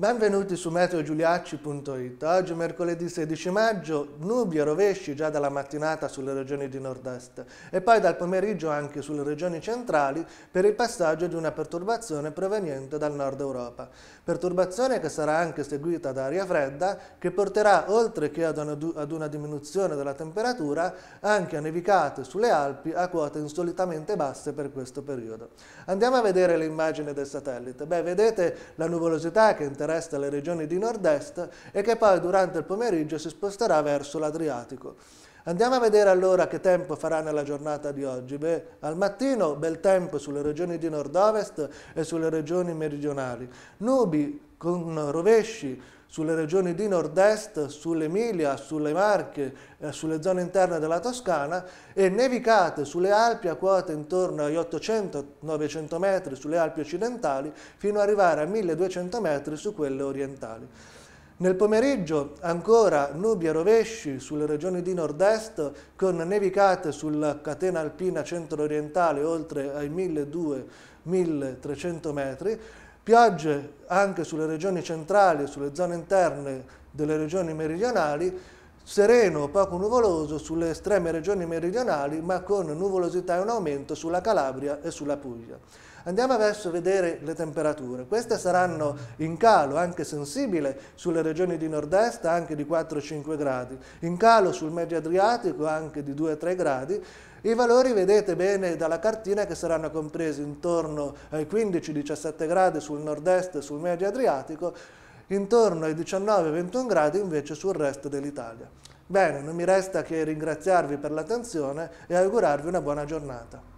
Benvenuti su meteogiuliacci.it. Oggi mercoledì 16 maggio, nubi e rovesci già dalla mattinata sulle regioni di nord-est e poi dal pomeriggio anche sulle regioni centrali per il passaggio di una perturbazione proveniente dal nord Europa. Perturbazione che sarà anche seguita da aria fredda che porterà oltre che ad una, ad una diminuzione della temperatura anche a nevicate sulle Alpi a quote insolitamente basse per questo periodo. Andiamo a vedere le immagini del satellite. Beh, vedete la nuvolosità che interessa resta le regioni di nord-est e che poi durante il pomeriggio si sposterà verso l'Adriatico. Andiamo a vedere allora che tempo farà nella giornata di oggi. Beh, al mattino bel tempo sulle regioni di nord-ovest e sulle regioni meridionali. Nubi con rovesci sulle regioni di nord-est, sull'Emilia, sulle Marche, eh, sulle zone interne della Toscana e nevicate sulle Alpi a quote intorno agli 800-900 metri sulle Alpi occidentali fino ad arrivare a 1200 metri su quelle orientali. Nel pomeriggio ancora nubi e rovesci sulle regioni di nord-est con nevicate sulla catena alpina centro-orientale oltre ai 1200-1300 metri piogge anche sulle regioni centrali e sulle zone interne delle regioni meridionali sereno, poco nuvoloso sulle estreme regioni meridionali, ma con nuvolosità in aumento sulla Calabria e sulla Puglia. Andiamo adesso a vedere le temperature. Queste saranno in calo, anche sensibile, sulle regioni di nord-est, anche di 4-5 gradi. In calo sul medio Adriatico, anche di 2-3 gradi. I valori vedete bene dalla cartina che saranno compresi intorno ai 15-17 gradi sul nord-est e sul medio Adriatico, intorno ai 19-21 gradi invece sul resto dell'Italia. Bene, non mi resta che ringraziarvi per l'attenzione e augurarvi una buona giornata.